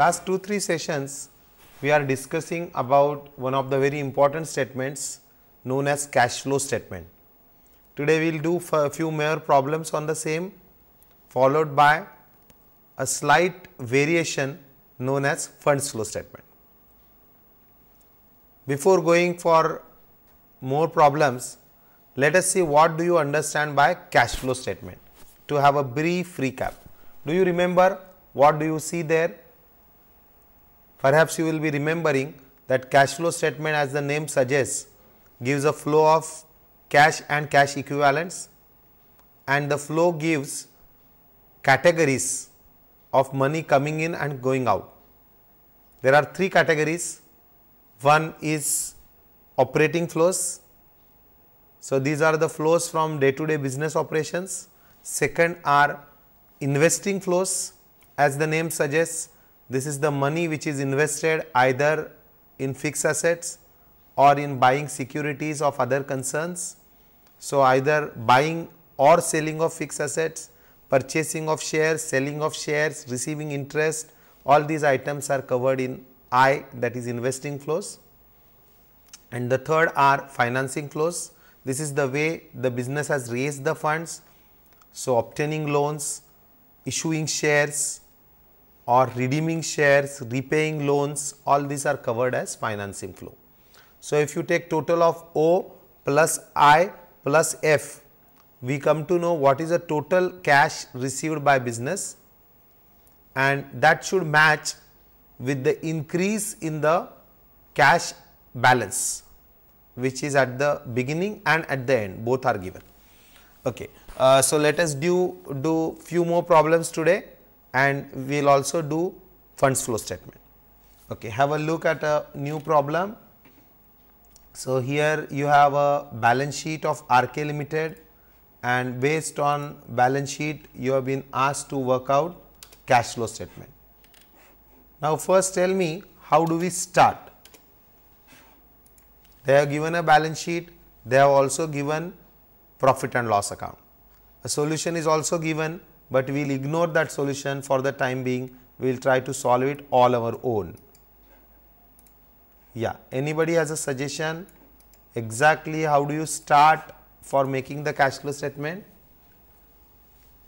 last 2-3 sessions we are discussing about one of the very important statements known as cash flow statement. Today we will do a few more problems on the same followed by a slight variation known as funds flow statement. Before going for more problems, let us see what do you understand by cash flow statement to have a brief recap. Do you remember what do you see there? Perhaps you will be remembering that cash flow statement as the name suggests gives a flow of cash and cash equivalents and the flow gives categories of money coming in and going out. There are three categories. One is operating flows. So, these are the flows from day to day business operations. Second are investing flows as the name suggests this is the money which is invested either in fixed assets or in buying securities of other concerns. So, either buying or selling of fixed assets, purchasing of shares, selling of shares, receiving interest, all these items are covered in I that is investing flows. And the third are financing flows. This is the way the business has raised the funds. So, obtaining loans, issuing shares, or redeeming shares, repaying loans, all these are covered as financing flow. So, if you take total of O plus I plus F, we come to know what is the total cash received by business and that should match with the increase in the cash balance which is at the beginning and at the end both are given. Okay. Uh, so, let us do, do few more problems today and we will also do funds flow statement. Okay, have a look at a new problem. So, here you have a balance sheet of RK Limited and based on balance sheet you have been asked to work out cash flow statement. Now, first tell me how do we start? They have given a balance sheet, they have also given profit and loss account. A solution is also given but we will ignore that solution for the time being. We will try to solve it all our own. Yeah, anybody has a suggestion exactly how do you start for making the cash flow statement?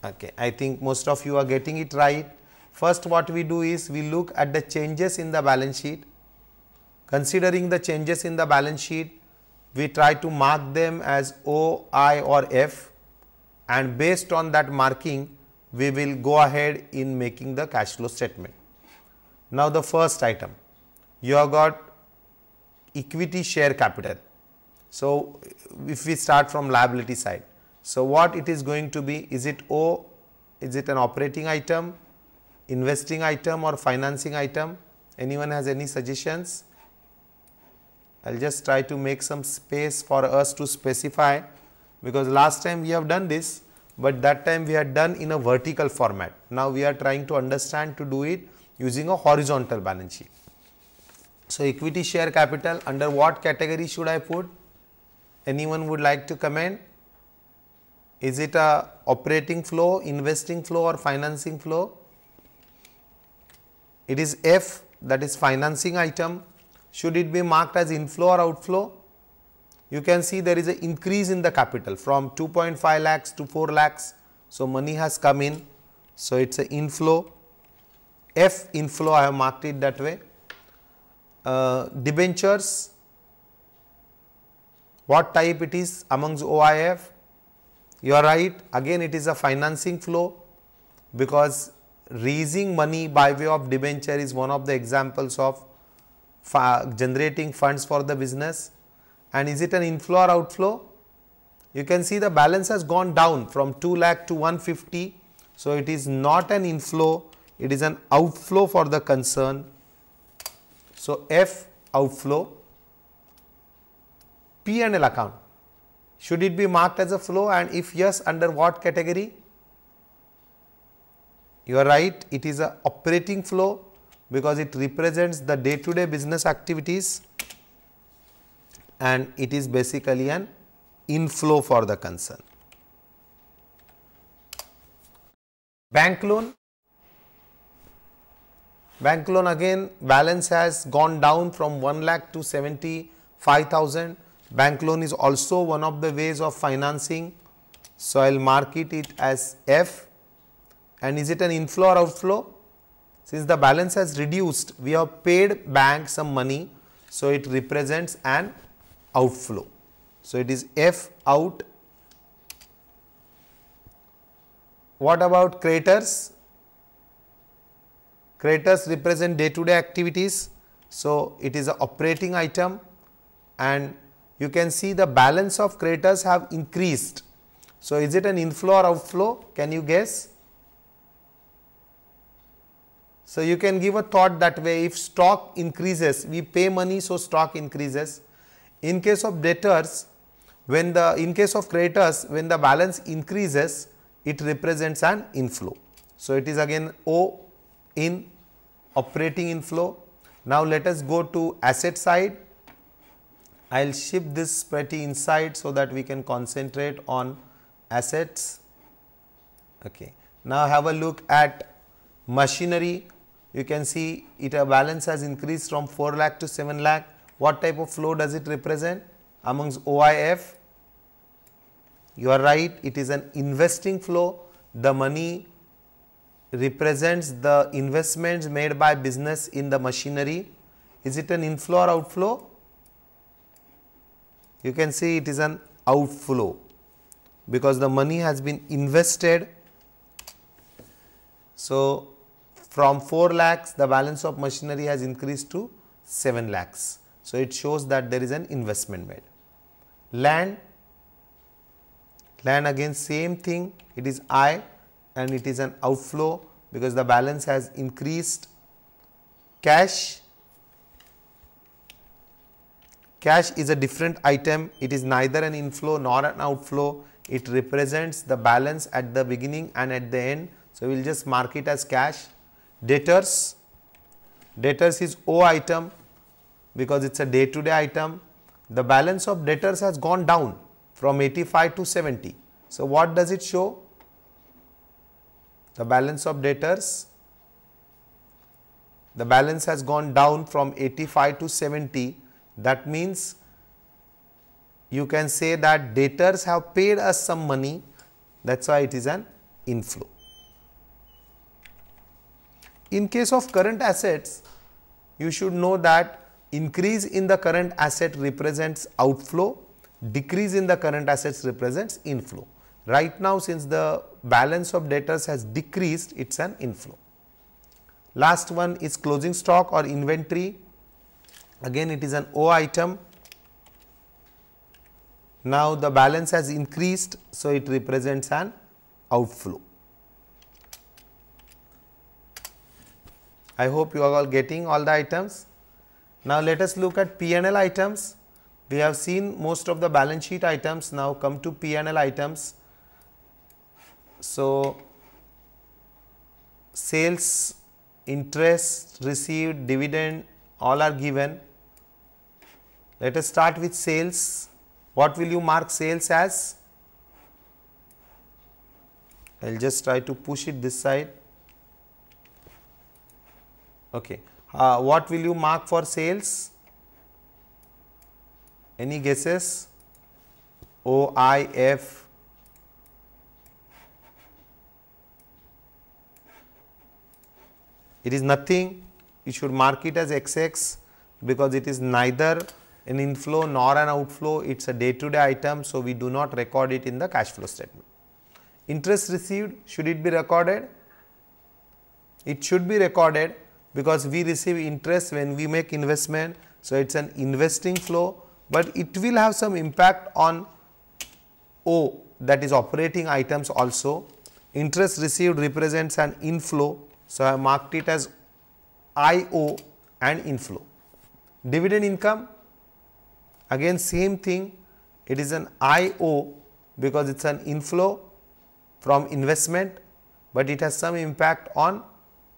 Okay, I think most of you are getting it right. First what we do is we look at the changes in the balance sheet. Considering the changes in the balance sheet, we try to mark them as O, I or F and based on that marking we will go ahead in making the cash flow statement. Now, the first item you have got equity share capital. So, if we start from liability side, so what it is going to be is it O, is it an operating item, investing item or financing item? Anyone has any suggestions? I will just try to make some space for us to specify because last time we have done this but that time we had done in a vertical format. Now we are trying to understand to do it using a horizontal balance sheet. So equity share capital under what category should I put? Anyone would like to comment? Is it a operating flow, investing flow or financing flow? It is F that is financing item. Should it be marked as inflow or outflow? you can see there is an increase in the capital from 2.5 lakhs to 4 lakhs. So, money has come in. So, it is an inflow. F inflow I have marked it that way. Uh, debentures, what type it is amongst OIF? You are right, again it is a financing flow because raising money by way of debenture is one of the examples of generating funds for the business and is it an inflow or outflow? You can see the balance has gone down from 2 lakh to 150. So, it is not an inflow, it is an outflow for the concern. So, F outflow, P and L account. Should it be marked as a flow and if yes, under what category? You are right, it is a operating flow because it represents the day to day business activities and it is basically an inflow for the concern. Bank loan, bank loan again balance has gone down from 1 lakh to 75,000. Bank loan is also one of the ways of financing. So, I will mark it, it as F and is it an inflow or outflow? Since the balance has reduced, we have paid bank some money. So, it represents an outflow. So, it is F out. What about craters? Craters represent day to day activities. So, it is an operating item and you can see the balance of craters have increased. So, is it an inflow or outflow? Can you guess? So, you can give a thought that way if stock increases, we pay money, so stock increases in case of debtors, when the in case of creditors, when the balance increases, it represents an inflow. So, it is again O in operating inflow. Now, let us go to asset side. I will shift this pretty inside so that we can concentrate on assets. Okay. Now, have a look at machinery. You can see it a balance has increased from 4 lakh to 7 lakh. What type of flow does it represent? Amongst OIF, you are right, it is an investing flow. The money represents the investments made by business in the machinery. Is it an inflow or outflow? You can see it is an outflow because the money has been invested. So, from 4 lakhs the balance of machinery has increased to 7 lakhs. So, it shows that there is an investment made. Land, land again same thing, it is I and it is an outflow because the balance has increased. Cash, cash is a different item, it is neither an inflow nor an outflow, it represents the balance at the beginning and at the end. So, we will just mark it as cash. Debtors, debtors is O item, because it is a day to day item. The balance of debtors has gone down from 85 to 70. So, what does it show? The balance of debtors, the balance has gone down from 85 to 70. That means, you can say that debtors have paid us some money that is why it is an inflow. In case of current assets, you should know that Increase in the current asset represents outflow, decrease in the current assets represents inflow. Right now, since the balance of debtors has decreased, it's an inflow. Last one is closing stock or inventory. Again, it is an O item. Now, the balance has increased, so it represents an outflow. I hope you are all getting all the items. Now let us look at P&L items. We have seen most of the balance sheet items now come to P&L items. So sales, interest, received, dividend all are given. Let us start with sales. What will you mark sales as? I will just try to push it this side. Okay uh, what will you mark for sales? Any guesses? OIF. It is nothing. You should mark it as XX because it is neither an inflow nor an outflow. It is a day to day item. So, we do not record it in the cash flow statement. Interest received, should it be recorded? It should be recorded because we receive interest when we make investment. So, it is an investing flow, but it will have some impact on O that is operating items also. Interest received represents an inflow. So, I have marked it as IO and inflow. Dividend income again same thing it is an IO because it is an inflow from investment, but it has some impact on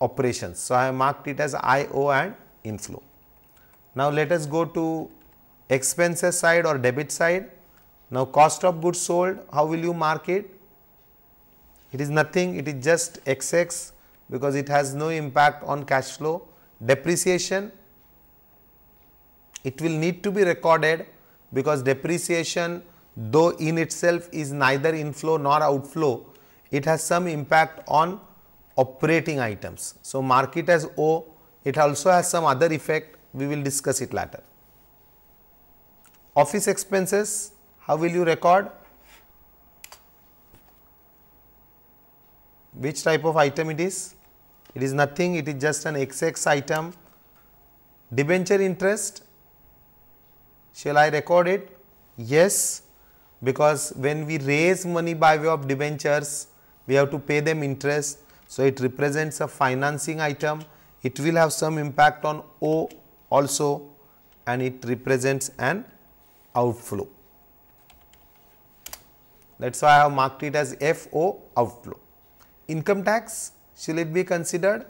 operations. So, I have marked it as IO and inflow. Now, let us go to expenses side or debit side. Now, cost of goods sold, how will you mark it? It is nothing, it is just XX because it has no impact on cash flow. Depreciation, it will need to be recorded because depreciation though in itself is neither inflow nor outflow, it has some impact on operating items. So, mark it as O, it also has some other effect, we will discuss it later. Office expenses, how will you record? Which type of item it is? It is nothing, it is just an XX item. Debenture interest, shall I record it? Yes, because when we raise money by way of debentures, we have to pay them interest so, it represents a financing item, it will have some impact on O also and it represents an outflow. That is why I have marked it as FO outflow. Income tax, shall it be considered?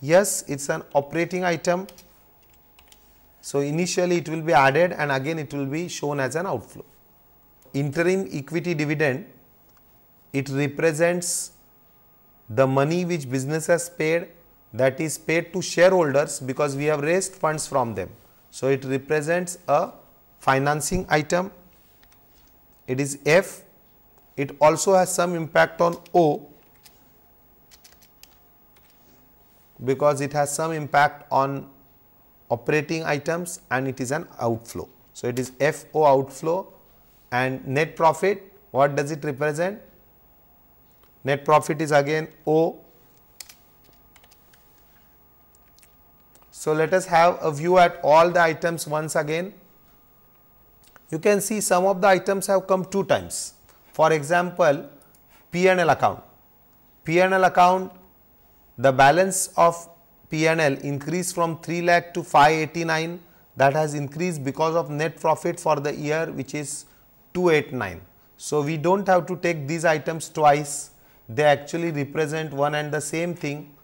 Yes, it is an operating item. So, initially it will be added and again it will be shown as an outflow. Interim equity dividend, it represents the money which business has paid that is paid to shareholders because we have raised funds from them. So, it represents a financing item. It is F. It also has some impact on O because it has some impact on operating items and it is an outflow. So, it is FO outflow and net profit what does it represent? Net profit is again O. So, let us have a view at all the items once again. You can see some of the items have come two times. For example, P&L account. P&L account, the balance of P&L increased from 3 lakh to 589 that has increased because of net profit for the year which is 289. So, we do not have to take these items twice they actually represent one and the same thing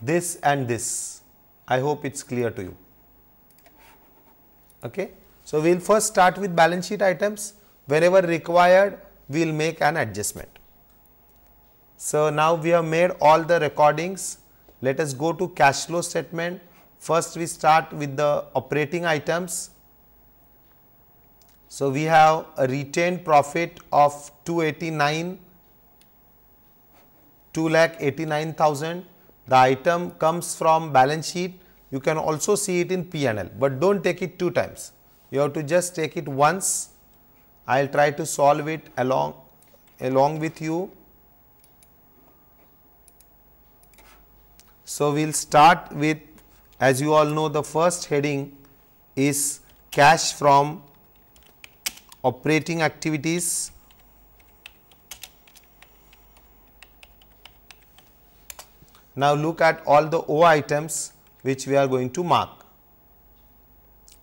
this and this. I hope it's clear to you. Okay. So, we will first start with balance sheet items. Whenever required, we will make an adjustment. So, now we have made all the recordings. Let us go to cash flow statement. First, we start with the operating items. So, we have a retained profit of 289 2,89,000. The item comes from balance sheet. You can also see it in P&L, but don't take it two times. You have to just take it once. I will try to solve it along, along with you. So, we will start with as you all know the first heading is cash from operating activities Now, look at all the O items which we are going to mark.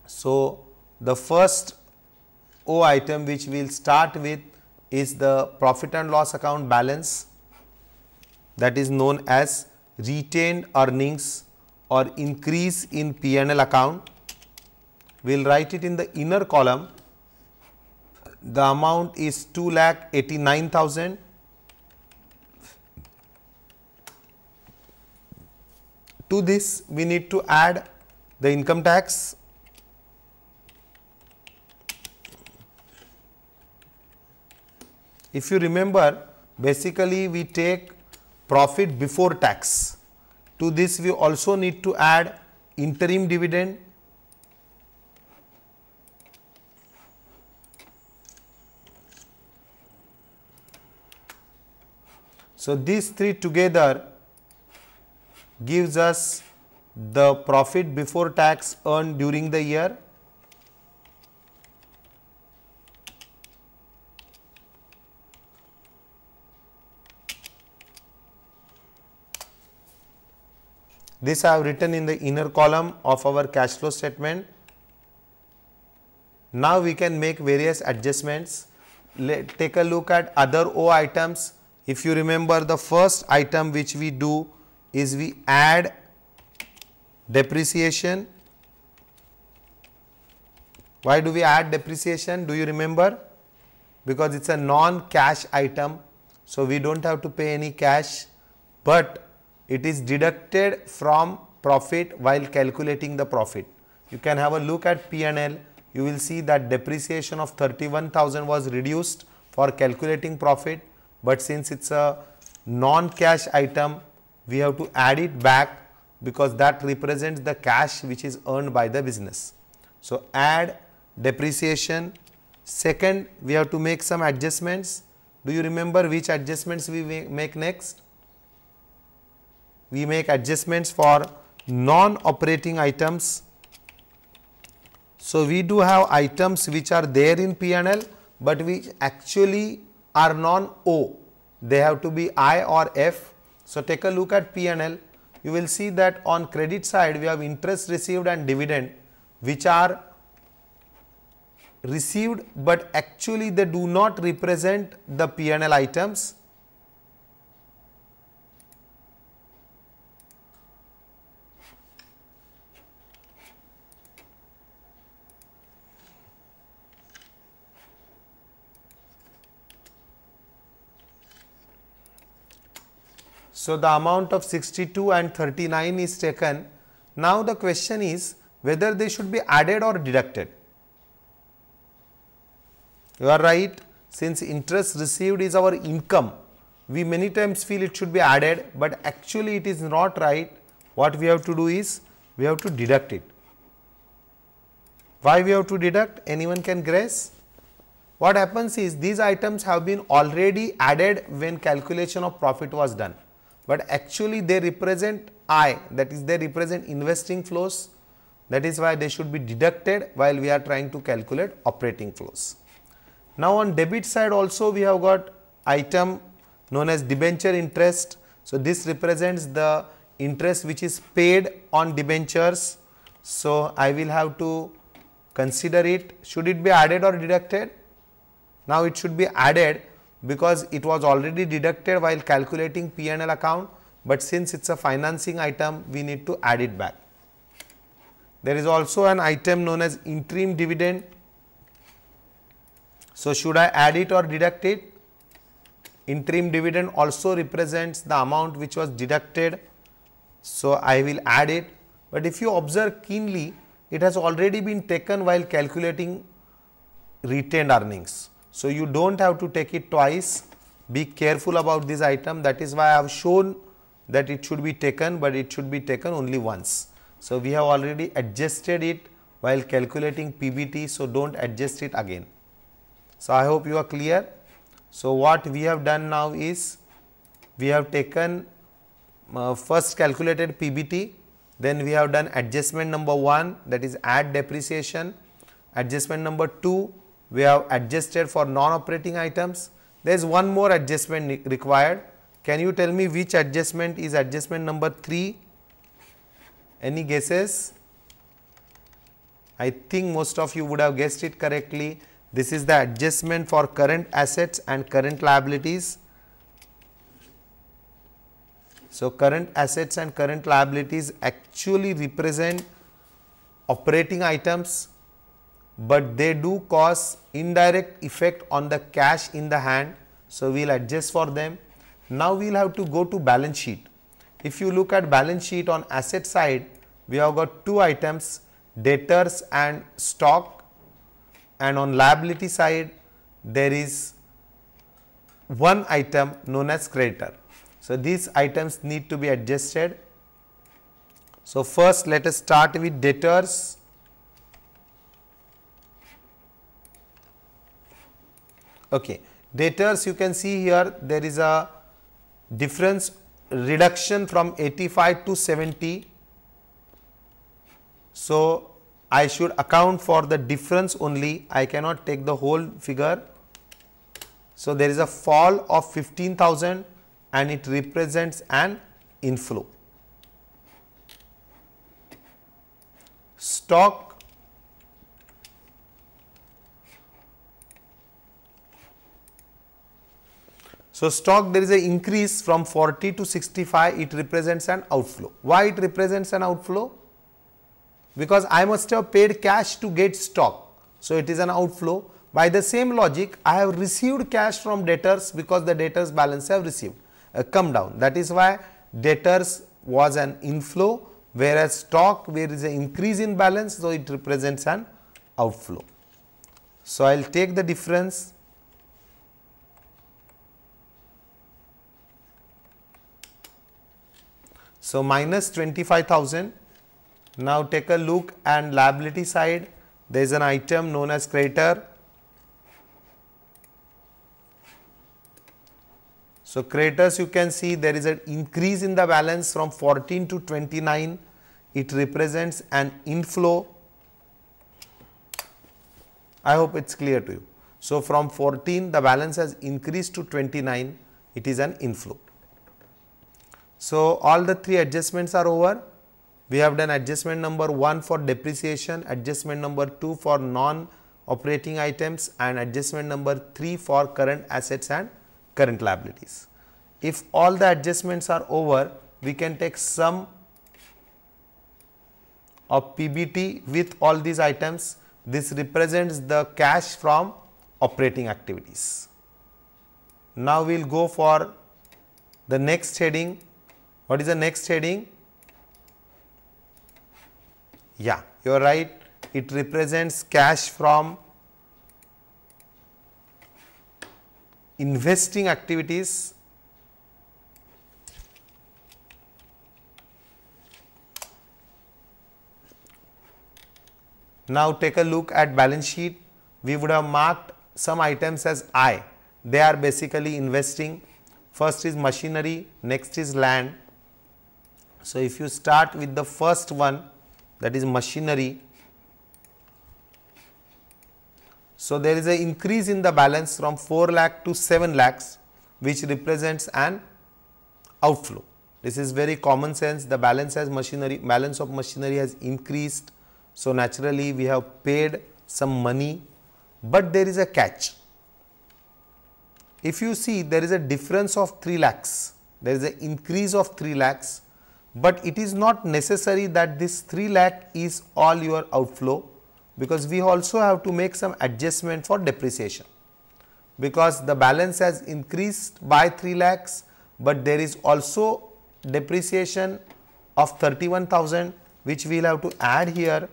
So, the first O item which we will start with is the profit and loss account balance that is known as retained earnings or increase in P&L account. We will write it in the inner column. The amount is 2,89,000 to this we need to add the income tax if you remember basically we take profit before tax to this we also need to add interim dividend so these three together gives us the profit before tax earned during the year This I have written in the inner column of our cash flow statement. Now we can make various adjustments. Let, take a look at other O items. If you remember the first item which we do is we add depreciation. Why do we add depreciation? Do you remember? Because it's a non-cash item. So, we don't have to pay any cash, but it is deducted from profit while calculating the profit. You can have a look at P&L. You will see that depreciation of 31,000 was reduced for calculating profit, but since it's a non-cash item, we have to add it back because that represents the cash which is earned by the business. So, add depreciation. Second, we have to make some adjustments. Do you remember which adjustments we make next? We make adjustments for non-operating items. So, we do have items which are there in P&L, but which actually are non-O. They have to be I or F so, take a look at P&L. You will see that on credit side, we have interest received and dividend, which are received, but actually they do not represent the P&L items. So, the amount of 62 and 39 is taken. Now, the question is whether they should be added or deducted. You are right since interest received is our income we many times feel it should be added but actually it is not right what we have to do is we have to deduct it. Why we have to deduct anyone can guess? What happens is these items have been already added when calculation of profit was done but actually they represent I that is they represent investing flows that is why they should be deducted while we are trying to calculate operating flows. Now on debit side also we have got item known as debenture interest. So this represents the interest which is paid on debentures. So I will have to consider it should it be added or deducted? Now it should be added because it was already deducted while calculating P&L account, but since it is a financing item, we need to add it back. There is also an item known as interim dividend. So, should I add it or deduct it? Interim dividend also represents the amount which was deducted. So, I will add it, but if you observe keenly, it has already been taken while calculating retained earnings. So, you do not have to take it twice. Be careful about this item. That is why I have shown that it should be taken, but it should be taken only once. So, we have already adjusted it while calculating PBT. So, do not adjust it again. So, I hope you are clear. So, what we have done now is we have taken uh, first calculated PBT, then we have done adjustment number 1 that is add depreciation, adjustment number 2 we have adjusted for non-operating items. There is one more adjustment required. Can you tell me which adjustment is adjustment number 3? Any guesses? I think most of you would have guessed it correctly. This is the adjustment for current assets and current liabilities. So, current assets and current liabilities actually represent operating items but they do cause indirect effect on the cash in the hand. So, we will adjust for them. Now, we will have to go to balance sheet. If you look at balance sheet on asset side, we have got two items debtors and stock and on liability side there is one item known as creditor. So, these items need to be adjusted. So, first let us start with debtors. Okay. Debtors you can see here there is a difference reduction from 85 to 70. So, I should account for the difference only I cannot take the whole figure. So, there is a fall of 15,000 and it represents an inflow. Stock So stock there is an increase from 40 to 65 it represents an outflow. Why it represents an outflow? Because I must have paid cash to get stock. So it is an outflow. By the same logic I have received cash from debtors because the debtors balance I have received uh, come down. That is why debtors was an inflow whereas stock where is an increase in balance so it represents an outflow. So I will take the difference So, minus 25,000. Now, take a look and liability side, there is an item known as creditor. So, creditors you can see there is an increase in the balance from 14 to 29. It represents an inflow. I hope it's clear to you. So, from 14 the balance has increased to 29. It is an inflow. So, all the three adjustments are over. We have done adjustment number 1 for depreciation, adjustment number 2 for non-operating items and adjustment number 3 for current assets and current liabilities. If all the adjustments are over, we can take sum of PBT with all these items. This represents the cash from operating activities. Now, we will go for the next heading what is the next heading? Yeah, you are right. It represents cash from investing activities Now take a look at balance sheet. We would have marked some items as I. They are basically investing. First is machinery, next is land, so, if you start with the first one that is machinery, so there is an increase in the balance from 4 lakh to 7 lakhs which represents an outflow. This is very common sense the balance has machinery balance of machinery has increased. So, naturally we have paid some money, but there is a catch. If you see there is a difference of 3 lakhs, there is an increase of 3 lakhs but it is not necessary that this 3 lakh is all your outflow because we also have to make some adjustment for depreciation because the balance has increased by 3 lakhs, but there is also depreciation of 31,000 which we will have to add here.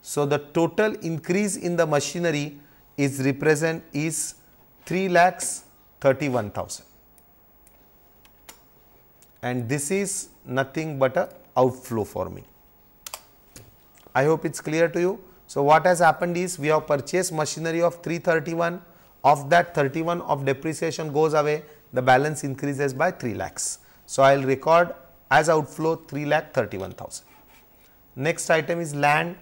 So, the total increase in the machinery is represent is 3 lakhs 31,000 and this is nothing but a outflow for me. I hope it's clear to you. So, what has happened is we have purchased machinery of 331 of that 31 of depreciation goes away the balance increases by 3 lakhs. So, I will record as outflow 3 lakh 31,000. Next item is land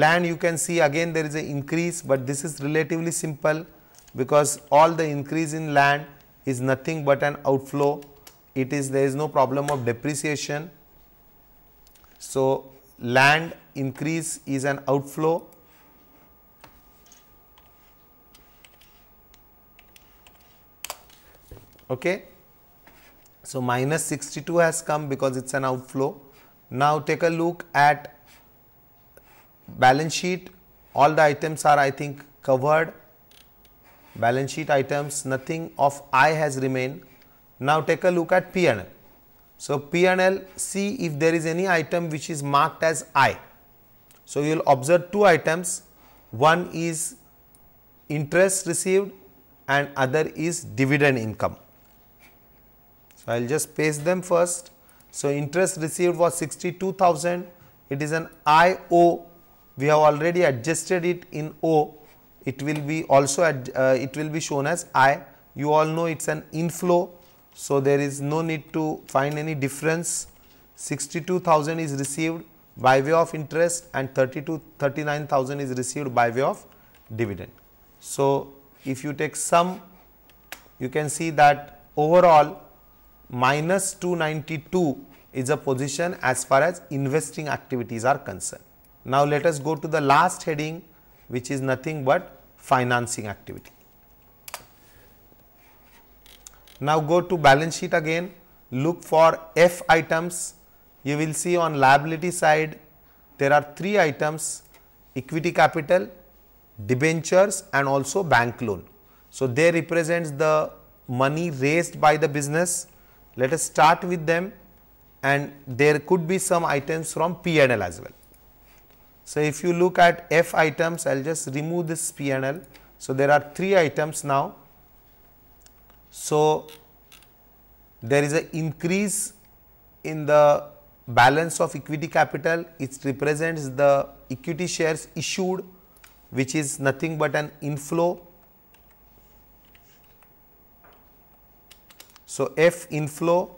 Land you can see again there is an increase, but this is relatively simple because all the increase in land is nothing but an outflow. It is there is no problem of depreciation. So, land increase is an outflow. Okay. So, minus 62 has come because it is an outflow. Now, take a look at balance sheet all the items are I think covered balance sheet items nothing of I has remained now take a look at P&L so P&L see if there is any item which is marked as I so you will observe two items one is interest received and other is dividend income so I will just paste them first so interest received was 62,000 it is an IO we have already adjusted it in O, it will be also ad, uh, it will be shown as I. You all know it's an inflow, so there is no need to find any difference. 62,000 is received by way of interest and 32 39,000 is received by way of dividend. So, if you take sum, you can see that overall minus 292 is a position as far as investing activities are concerned. Now, let us go to the last heading which is nothing but financing activity. Now, go to balance sheet again, look for F items. You will see on liability side, there are three items equity capital, debentures and also bank loan. So, they represents the money raised by the business. Let us start with them and there could be some items from P&L as well. So, if you look at F items, I will just remove this P and L. So, there are 3 items now. So, there is an increase in the balance of equity capital. It represents the equity shares issued which is nothing but an inflow. So, F inflow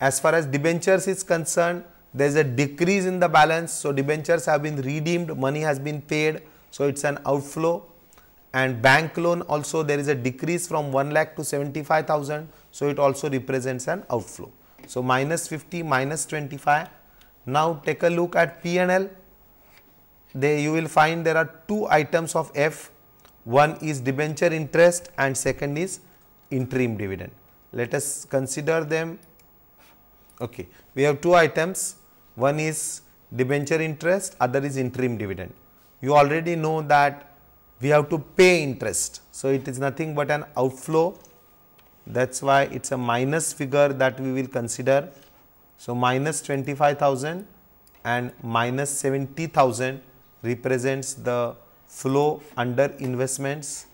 as far as debentures is concerned there's a decrease in the balance so debentures have been redeemed money has been paid so it's an outflow and bank loan also there is a decrease from 1 lakh to 75000 so it also represents an outflow so minus 50 minus 25 now take a look at p and l there you will find there are two items of f one is debenture interest and second is interim dividend let us consider them okay we have two items one is debenture interest, other is interim dividend. You already know that we have to pay interest. So, it is nothing but an outflow that is why it is a minus figure that we will consider. So, minus 25,000 and minus 70,000 represents the flow under investments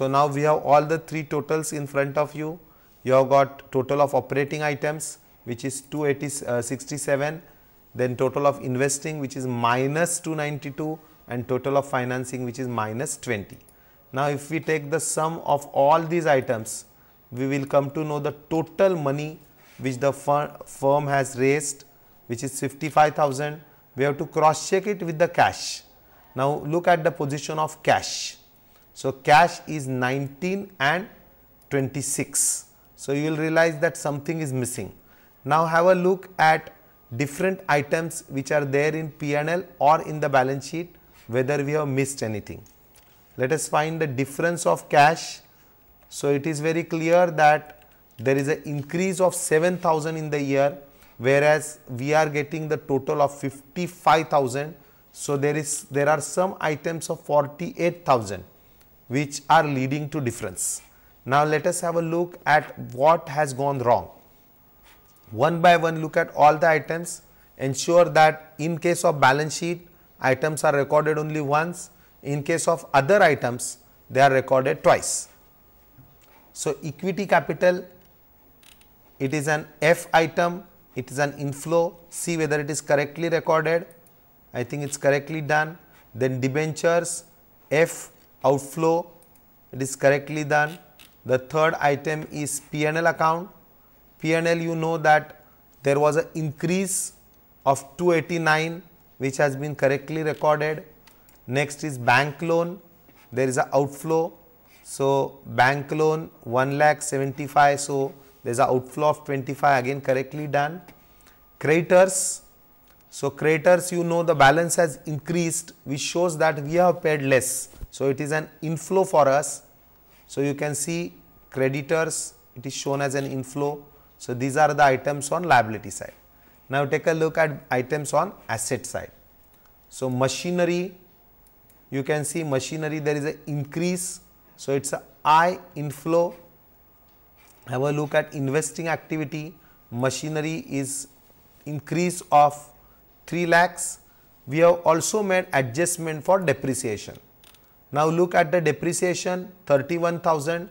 So, now we have all the three totals in front of you. You have got total of operating items which is 267, uh, then total of investing which is minus 292 and total of financing which is minus 20. Now, if we take the sum of all these items, we will come to know the total money which the fir firm has raised which is 55,000. We have to cross check it with the cash. Now, look at the position of cash. So, cash is 19 and 26. So, you will realize that something is missing. Now, have a look at different items which are there in P&L or in the balance sheet whether we have missed anything. Let us find the difference of cash. So, it is very clear that there is an increase of 7000 in the year whereas we are getting the total of 55000. So, there is there are some items of 48000 which are leading to difference. Now let us have a look at what has gone wrong. One by one look at all the items, ensure that in case of balance sheet items are recorded only once, in case of other items they are recorded twice. So equity capital, it is an F item, it is an inflow, see whether it is correctly recorded, I think it is correctly done. Then debentures, F outflow. It is correctly done. The third item is P&L account. P&L you know that there was an increase of 289 which has been correctly recorded. Next is bank loan. There is an outflow. So, bank loan 1 lakh 75. So, there is an outflow of 25 again correctly done. Creditors. So, creditors you know the balance has increased which shows that we have paid less. So, it is an inflow for us. So, you can see creditors, it is shown as an inflow. So, these are the items on liability side. Now, take a look at items on asset side. So, machinery, you can see machinery there is an increase. So, it is a I inflow. Have a look at investing activity, machinery is increase of 3 lakhs. We have also made adjustment for depreciation. Now look at the depreciation 31,000.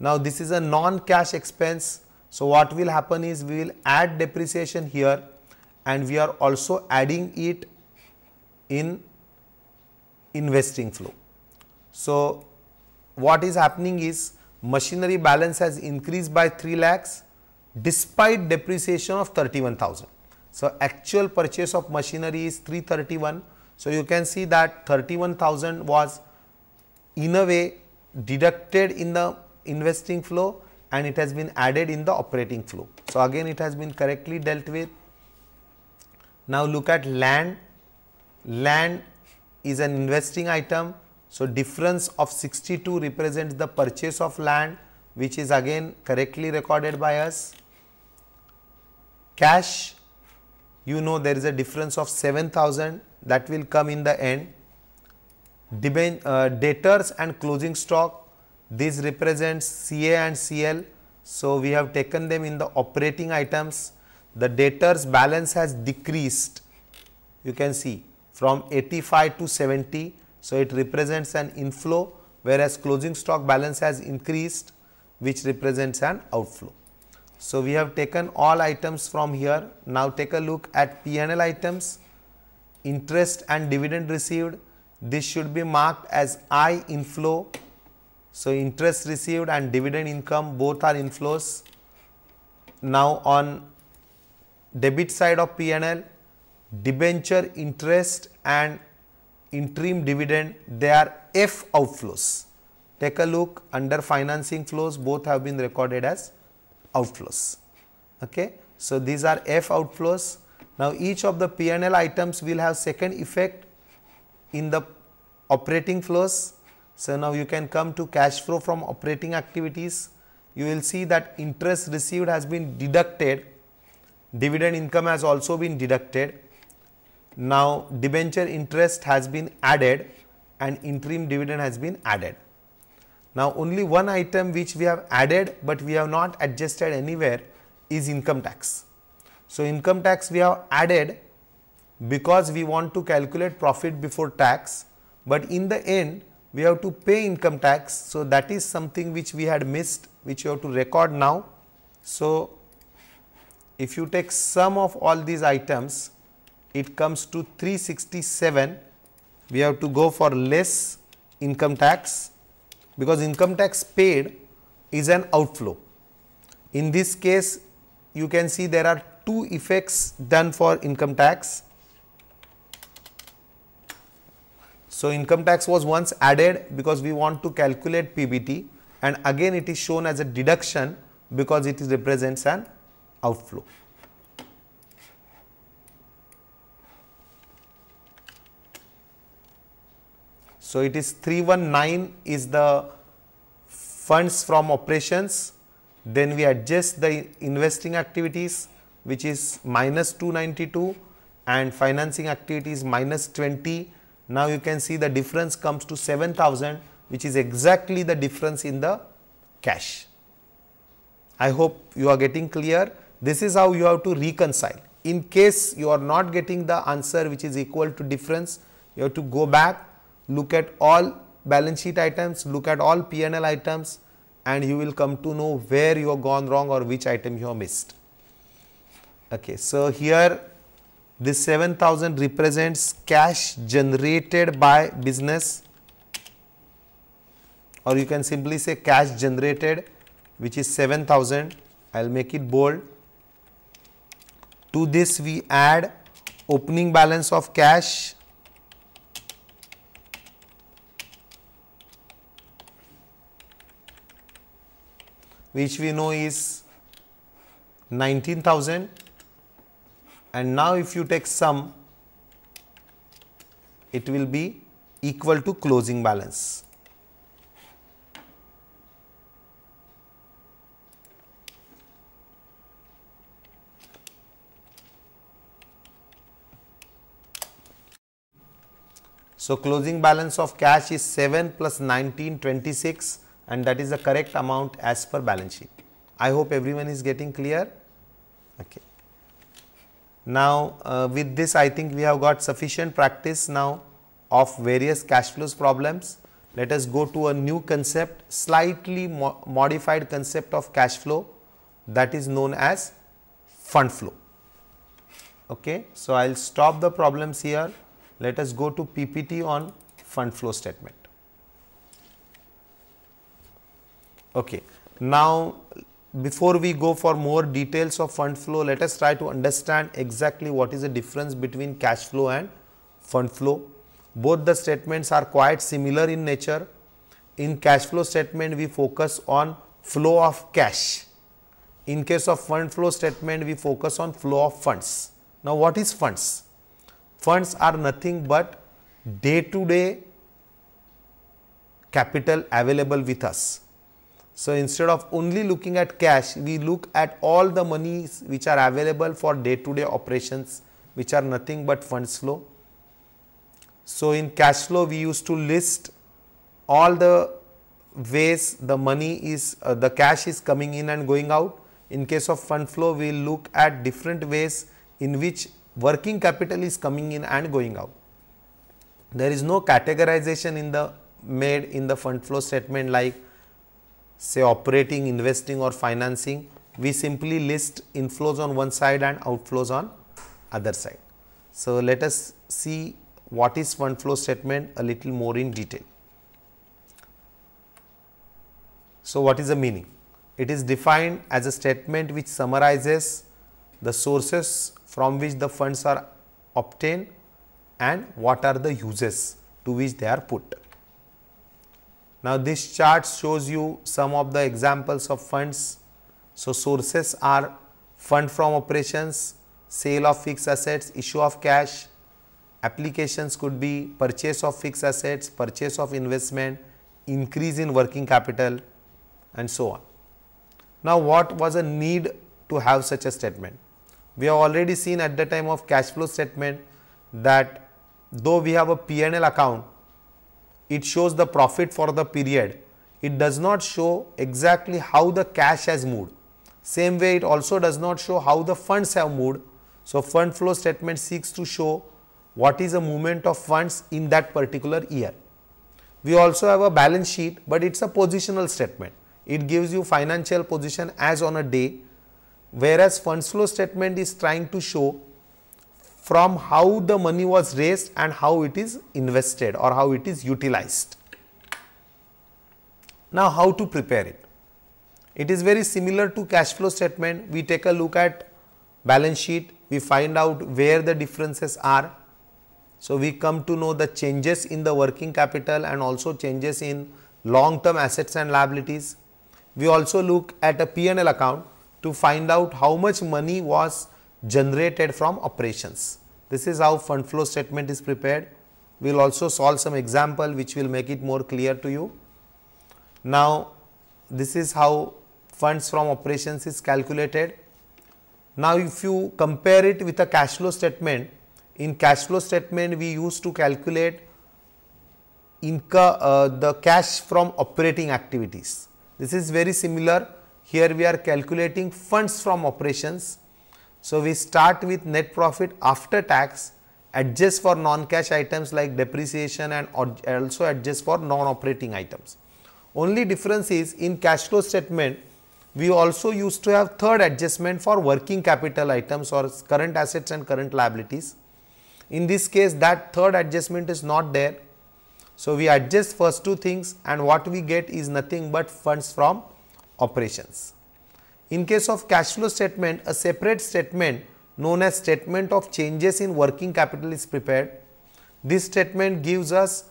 Now this is a non-cash expense. So what will happen is we will add depreciation here and we are also adding it in investing flow. So what is happening is machinery balance has increased by 3 lakhs despite depreciation of 31,000. So actual purchase of machinery is 331. So you can see that 31,000 was in a way deducted in the investing flow and it has been added in the operating flow. So, again it has been correctly dealt with. Now, look at land. Land is an investing item. So, difference of 62 represents the purchase of land which is again correctly recorded by us. Cash, you know there is a difference of 7000 that will come in the end. Uh, debtors and closing stock this represents CA and CL. So, we have taken them in the operating items. The debtors balance has decreased, you can see from 85 to 70. So, it represents an inflow whereas closing stock balance has increased which represents an outflow. So, we have taken all items from here. Now, take a look at P&L items, interest and dividend received this should be marked as I inflow. So, interest received and dividend income both are inflows. Now, on debit side of P&L, debenture interest and interim dividend they are F outflows. Take a look under financing flows both have been recorded as outflows. Okay. So, these are F outflows. Now, each of the P&L items will have second effect in the operating flows. So, now you can come to cash flow from operating activities. You will see that interest received has been deducted, dividend income has also been deducted. Now, debenture interest has been added and interim dividend has been added. Now, only one item which we have added, but we have not adjusted anywhere is income tax. So, income tax we have added because we want to calculate profit before tax, but in the end we have to pay income tax. So, that is something which we had missed which you have to record now. So, if you take sum of all these items it comes to 367 we have to go for less income tax because income tax paid is an outflow. In this case you can see there are two effects done for income tax So income tax was once added because we want to calculate PBT and again it is shown as a deduction because it represents an outflow. So it is 319 is the funds from operations, then we adjust the investing activities which is minus 292 and financing activities minus 20 now you can see the difference comes to 7000 which is exactly the difference in the cash. I hope you are getting clear. This is how you have to reconcile. In case you are not getting the answer which is equal to difference, you have to go back, look at all balance sheet items, look at all P&L items and you will come to know where you have gone wrong or which item you have missed. Okay, so here this 7000 represents cash generated by business or you can simply say cash generated which is 7000 I will make it bold. To this we add opening balance of cash which we know is 19,000 and now if you take sum it will be equal to closing balance. So, closing balance of cash is 7 plus 19 26 and that is the correct amount as per balance sheet. I hope everyone is getting clear. Okay. Now, uh, with this I think we have got sufficient practice now of various cash flows problems. Let us go to a new concept, slightly mo modified concept of cash flow that is known as fund flow. Okay. So, I will stop the problems here. Let us go to PPT on fund flow statement. Okay. Now, before we go for more details of fund flow, let us try to understand exactly what is the difference between cash flow and fund flow. Both the statements are quite similar in nature. In cash flow statement, we focus on flow of cash. In case of fund flow statement, we focus on flow of funds. Now, what is funds? Funds are nothing but day to day capital available with us so instead of only looking at cash, we look at all the monies which are available for day-to-day -day operations which are nothing but funds flow. So in cash flow, we used to list all the ways the money is, uh, the cash is coming in and going out. In case of fund flow, we will look at different ways in which working capital is coming in and going out. There is no categorization in the made in the fund flow statement like say operating, investing or financing, we simply list inflows on one side and outflows on other side. So, let us see what is fund flow statement a little more in detail. So, what is the meaning? It is defined as a statement which summarizes the sources from which the funds are obtained and what are the uses to which they are put. Now, this chart shows you some of the examples of funds. So, sources are fund from operations, sale of fixed assets, issue of cash, applications could be purchase of fixed assets, purchase of investment, increase in working capital and so on. Now, what was a need to have such a statement? We have already seen at the time of cash flow statement that though we have a P&L account, it shows the profit for the period. It does not show exactly how the cash has moved. Same way, it also does not show how the funds have moved. So, fund flow statement seeks to show what is the movement of funds in that particular year. We also have a balance sheet, but it is a positional statement. It gives you financial position as on a day, whereas funds flow statement is trying to show from how the money was raised and how it is invested or how it is utilized. Now, how to prepare it? It is very similar to cash flow statement. We take a look at balance sheet, we find out where the differences are. So, we come to know the changes in the working capital and also changes in long term assets and liabilities. We also look at a P&L account to find out how much money was generated from operations. This is how fund flow statement is prepared. We will also solve some example which will make it more clear to you. Now, this is how funds from operations is calculated. Now, if you compare it with a cash flow statement, in cash flow statement we used to calculate uh, the cash from operating activities. This is very similar. Here we are calculating funds from operations so we start with net profit after tax, adjust for non-cash items like depreciation and also adjust for non-operating items. Only difference is in cash flow statement, we also used to have third adjustment for working capital items or current assets and current liabilities. In this case, that third adjustment is not there. So we adjust first two things and what we get is nothing but funds from operations. In case of cash flow statement, a separate statement known as statement of changes in working capital is prepared. This statement gives us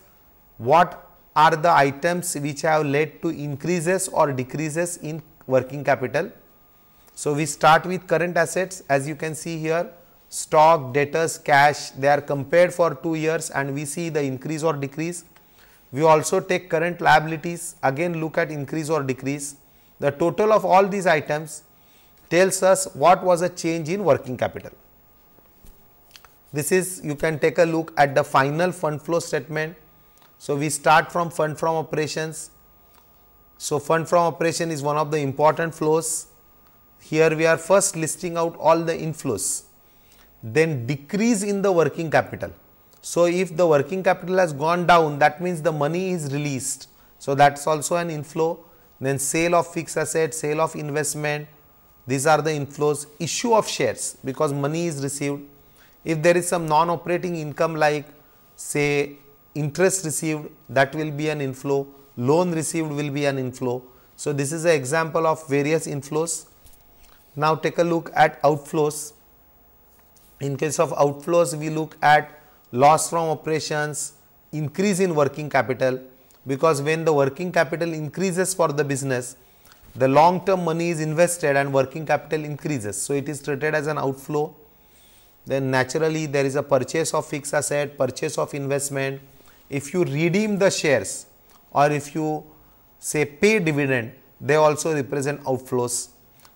what are the items which have led to increases or decreases in working capital. So, we start with current assets as you can see here stock, debtors, cash they are compared for 2 years and we see the increase or decrease. We also take current liabilities again look at increase or decrease the total of all these items tells us what was a change in working capital. This is you can take a look at the final fund flow statement. So, we start from fund from operations. So, fund from operation is one of the important flows. Here we are first listing out all the inflows, then decrease in the working capital. So, if the working capital has gone down that means the money is released. So, that is also an inflow then sale of fixed asset, sale of investment, these are the inflows, issue of shares because money is received. If there is some non-operating income like say interest received, that will be an inflow, loan received will be an inflow. So, this is an example of various inflows. Now, take a look at outflows. In case of outflows, we look at loss from operations, increase in working capital, because when the working capital increases for the business, the long term money is invested and working capital increases. So, it is treated as an outflow. Then naturally, there is a purchase of fixed asset, purchase of investment. If you redeem the shares or if you say pay dividend, they also represent outflows.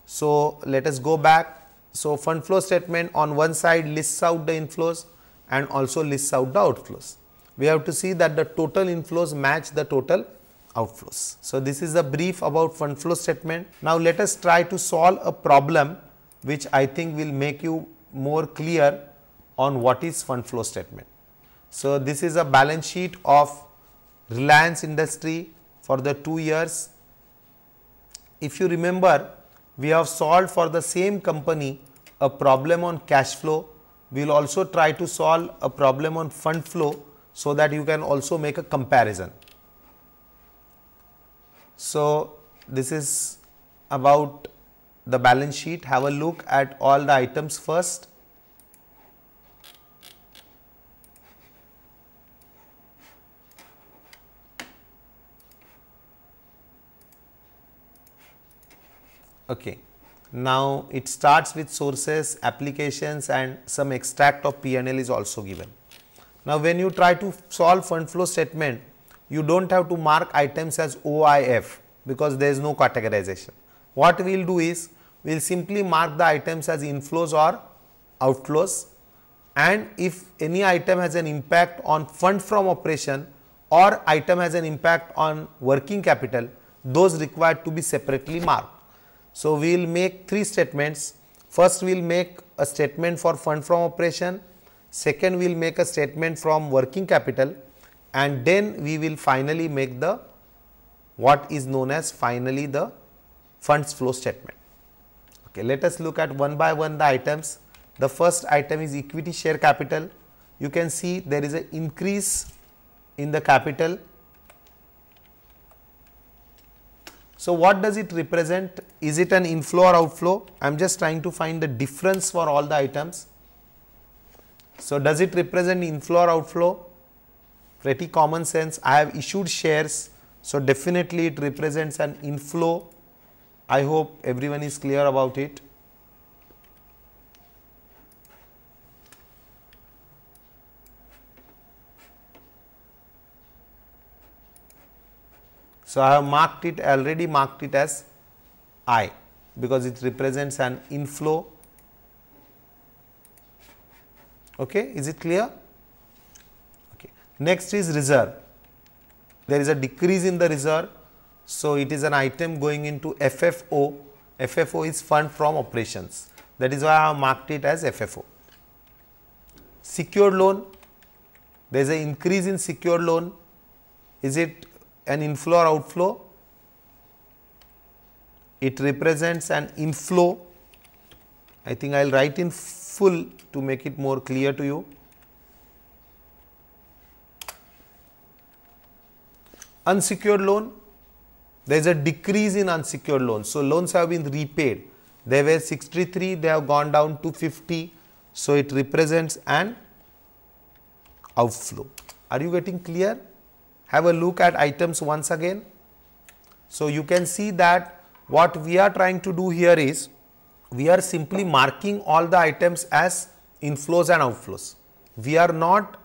So, let us go back. So, fund flow statement on one side lists out the inflows and also lists out the outflows we have to see that the total inflows match the total outflows. So, this is a brief about fund flow statement. Now, let us try to solve a problem which I think will make you more clear on what is fund flow statement. So, this is a balance sheet of Reliance industry for the 2 years. If you remember, we have solved for the same company a problem on cash flow. We will also try to solve a problem on fund flow so that you can also make a comparison. So, this is about the balance sheet. Have a look at all the items first. Okay. Now, it starts with sources, applications and some extract of P&L is also given. Now, when you try to solve fund flow statement, you don't have to mark items as OIF because there is no categorization. What we will do is, we will simply mark the items as inflows or outflows and if any item has an impact on fund from operation or item has an impact on working capital, those required to be separately marked. So, we will make three statements. First, we will make a statement for fund from operation, Second, we will make a statement from working capital and then we will finally make the what is known as finally the funds flow statement. Okay, let us look at one by one the items. The first item is equity share capital. You can see there is an increase in the capital. So, what does it represent? Is it an inflow or outflow? I am just trying to find the difference for all the items. So, does it represent inflow or outflow? Pretty common sense. I have issued shares. So, definitely it represents an inflow. I hope everyone is clear about it. So, I have marked it already marked it as I because it represents an inflow Okay, is it clear? Okay. Next is reserve. There is a decrease in the reserve. So, it is an item going into FFO. FFO is fund from operations. That is why I have marked it as FFO. Secured loan, there is an increase in secured loan. Is it an inflow or outflow? It represents an inflow. I think I will write in full to make it more clear to you. Unsecured loan, there is a decrease in unsecured loans. So, loans have been repaid. They were 63, they have gone down to 50. So, it represents an outflow. Are you getting clear? Have a look at items once again. So, you can see that what we are trying to do here is we are simply marking all the items as inflows and outflows. We are not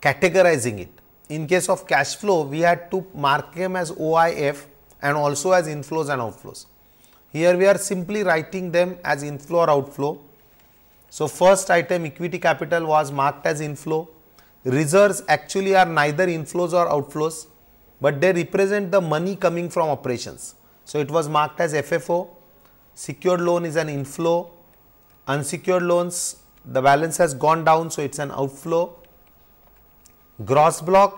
categorizing it. In case of cash flow, we had to mark them as OIF and also as inflows and outflows. Here we are simply writing them as inflow or outflow. So, first item equity capital was marked as inflow. Reserves actually are neither inflows or outflows, but they represent the money coming from operations. So, it was marked as FFO secured loan is an inflow, unsecured loans the balance has gone down so it is an outflow, gross block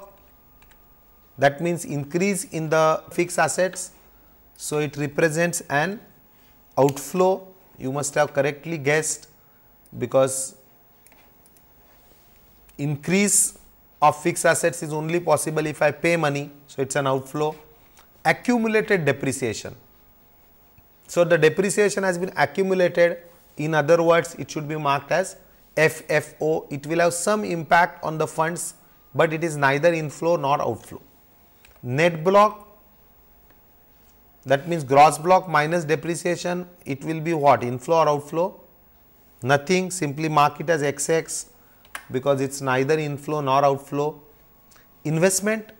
that means increase in the fixed assets so it represents an outflow you must have correctly guessed because increase of fixed assets is only possible if I pay money so it is an outflow, accumulated depreciation so the depreciation has been accumulated. In other words, it should be marked as FFO. It will have some impact on the funds, but it is neither inflow nor outflow. Net block, that means gross block minus depreciation, it will be what? Inflow or outflow? Nothing, simply mark it as XX because it is neither inflow nor outflow. Investment,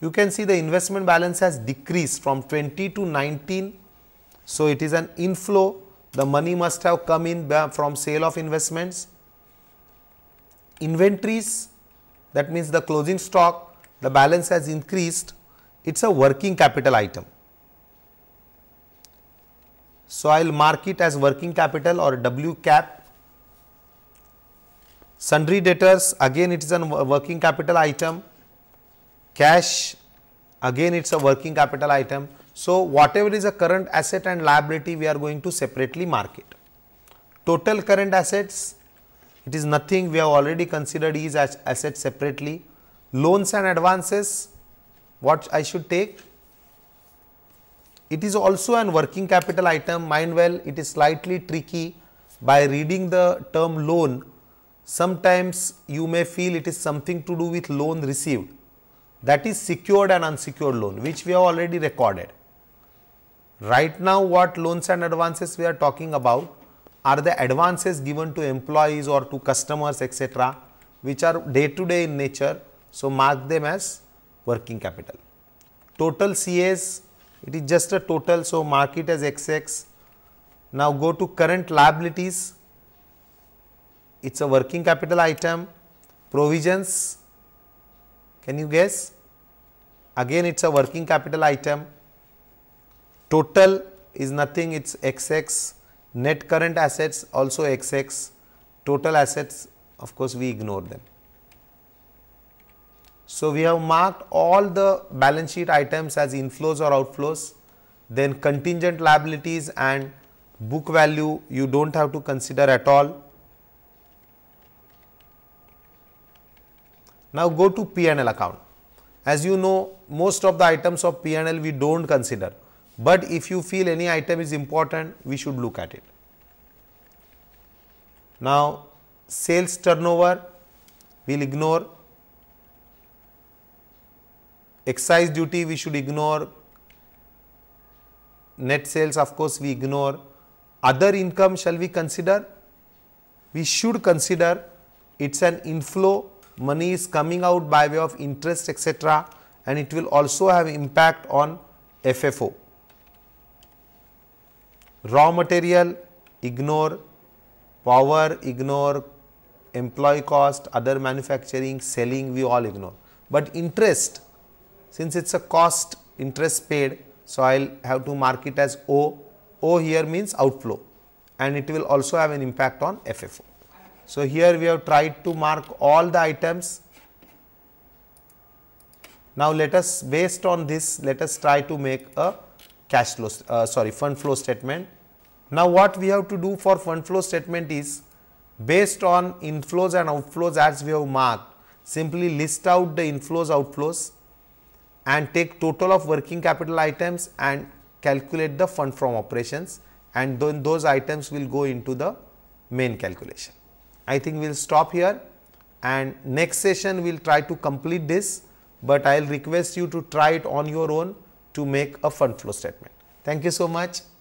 you can see the investment balance has decreased from 20 to 19 so it is an inflow. The money must have come in from sale of investments. Inventories, that means the closing stock, the balance has increased. It is a working capital item. So I will mark it as working capital or W cap. Sundry debtors, again it is a working capital item. Cash, again it is a working capital item. So, whatever is a current asset and liability we are going to separately mark it. Total current assets, it is nothing we have already considered these as separately. Loans and advances, what I should take? It is also an working capital item, mind well it is slightly tricky by reading the term loan. Sometimes you may feel it is something to do with loan received that is secured and unsecured loan which we have already recorded Right now what loans and advances we are talking about are the advances given to employees or to customers etc. which are day to day in nature. So, mark them as working capital. Total CAs it is just a total. So, mark it as XX. Now, go to current liabilities it is a working capital item. Provisions can you guess? Again it is a working capital item. Total is nothing, it's XX. Net current assets also XX. Total assets, of course, we ignore them. So, we have marked all the balance sheet items as inflows or outflows, then contingent liabilities and book value you do not have to consider at all. Now, go to P and L account. As you know, most of the items of P and L we do not consider. But if you feel any item is important, we should look at it. Now, sales turnover we will ignore, excise duty we should ignore, net sales of course we ignore, other income shall we consider? We should consider it is an inflow, money is coming out by way of interest etc. and it will also have impact on FFO raw material ignore power ignore employee cost other manufacturing selling we all ignore but interest since it's a cost interest paid so i'll have to mark it as o o here means outflow and it will also have an impact on ffo so here we have tried to mark all the items now let us based on this let us try to make a cash flow, uh, sorry, fund flow statement. Now, what we have to do for fund flow statement is based on inflows and outflows as we have marked, simply list out the inflows, outflows and take total of working capital items and calculate the fund from operations and then those items will go into the main calculation. I think we will stop here and next session we will try to complete this, but I will request you to try it on your own to make a fund flow statement. Thank you so much.